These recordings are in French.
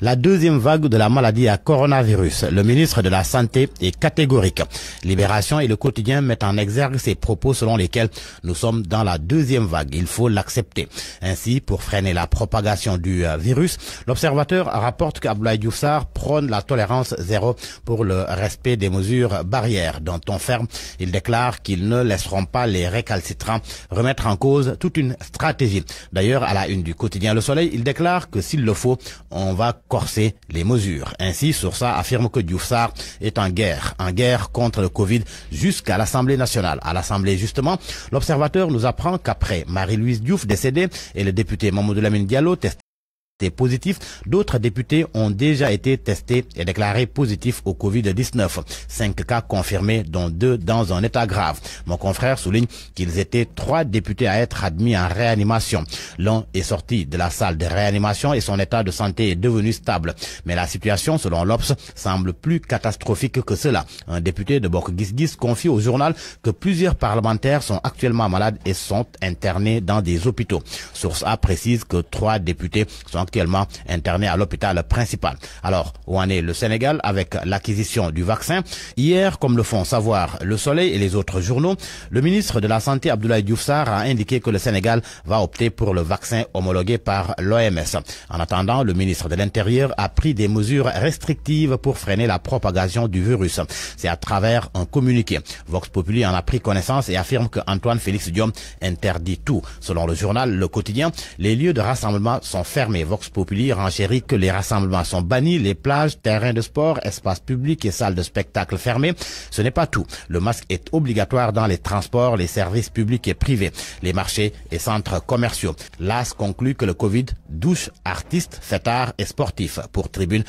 La deuxième vague de la maladie à coronavirus. Le ministre de la Santé est catégorique. Libération et le quotidien mettent en exergue ces propos selon lesquels nous sommes dans la deuxième vague. Il faut l'accepter. Ainsi, pour freiner la propagation du euh, virus, l'observateur rapporte qu'Abdoulaye prône la tolérance zéro pour le respect des mesures barrières. Dans ton ferme, il déclare qu'ils ne laisseront pas les récalcitrants remettre en cause toute une stratégie. D'ailleurs, à la une du quotidien Le Soleil, il déclare que s'il le faut, on va corser les mesures. Ainsi, Soursa affirme que Diouf est en guerre, en guerre contre le Covid jusqu'à l'Assemblée nationale. À l'Assemblée, justement, l'observateur nous apprend qu'après Marie-Louise Diouf décédée et le député Mamoudou Lamine Diallo positif, D'autres députés ont déjà été testés et déclarés positifs au Covid-19. Cinq cas confirmés, dont deux dans un état grave. Mon confrère souligne qu'ils étaient trois députés à être admis en réanimation. L'un est sorti de la salle de réanimation et son état de santé est devenu stable. Mais la situation, selon Lops, semble plus catastrophique que cela. Un député de Borkgisgis confie au journal que plusieurs parlementaires sont actuellement malades et sont internés dans des hôpitaux. Source A précise que trois députés sont actuellement interné à l'hôpital principal. Alors, où en est le Sénégal avec l'acquisition du vaccin Hier, comme le font savoir Le Soleil et les autres journaux, le ministre de la Santé, Abdoulaye Diouf a indiqué que le Sénégal va opter pour le vaccin homologué par l'OMS. En attendant, le ministre de l'Intérieur a pris des mesures restrictives pour freiner la propagation du virus. C'est à travers un communiqué. Vox Populi en a pris connaissance et affirme que Antoine Félix Diom interdit tout. Selon le journal Le Quotidien, les lieux de rassemblement sont fermés populaire Populi renchérit que les rassemblements sont bannis, les plages, terrains de sport, espaces publics et salles de spectacle fermés. Ce n'est pas tout. Le masque est obligatoire dans les transports, les services publics et privés, les marchés et centres commerciaux. L'AS conclut que le Covid douche artistes, fêtards et sportifs. Pour Tribune,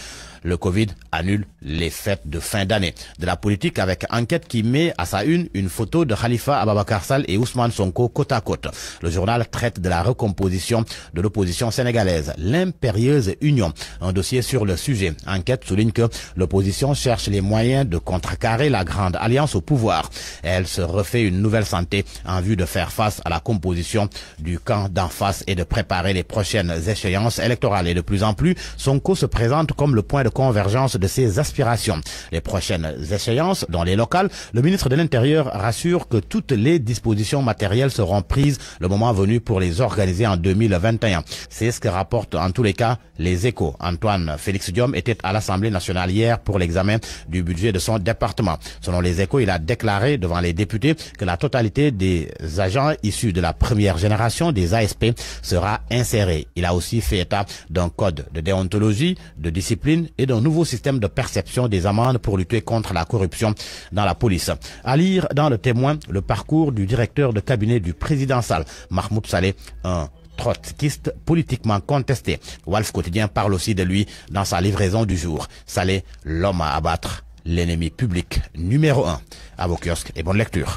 le Covid annule les fêtes de fin d'année. De la politique avec enquête qui met à sa une une photo de Khalifa Ababakar Sall et Ousmane Sonko côte à côte. Le journal traite de la recomposition de l'opposition sénégalaise impérieuse Union. Un dossier sur le sujet. Enquête souligne que l'opposition cherche les moyens de contrecarrer la grande alliance au pouvoir. Elle se refait une nouvelle santé en vue de faire face à la composition du camp d'en face et de préparer les prochaines échéances électorales. Et de plus en plus, Sonko se présente comme le point de convergence de ses aspirations. Les prochaines échéances, dans les locales, le ministre de l'Intérieur rassure que toutes les dispositions matérielles seront prises le moment venu pour les organiser en 2021. C'est ce que rapporte dans tous les cas, les échos. Antoine Félix Diom était à l'Assemblée nationale hier pour l'examen du budget de son département. Selon les échos, il a déclaré devant les députés que la totalité des agents issus de la première génération des ASP sera insérée. Il a aussi fait état d'un code de déontologie, de discipline et d'un nouveau système de perception des amendes pour lutter contre la corruption dans la police. À lire dans le témoin le parcours du directeur de cabinet du président Mahmoud Saleh, trotskiste politiquement contesté. Wolf Quotidien parle aussi de lui dans sa livraison du jour. Salé, l'homme à abattre, l'ennemi public numéro un. À vos kiosques et bonne lecture.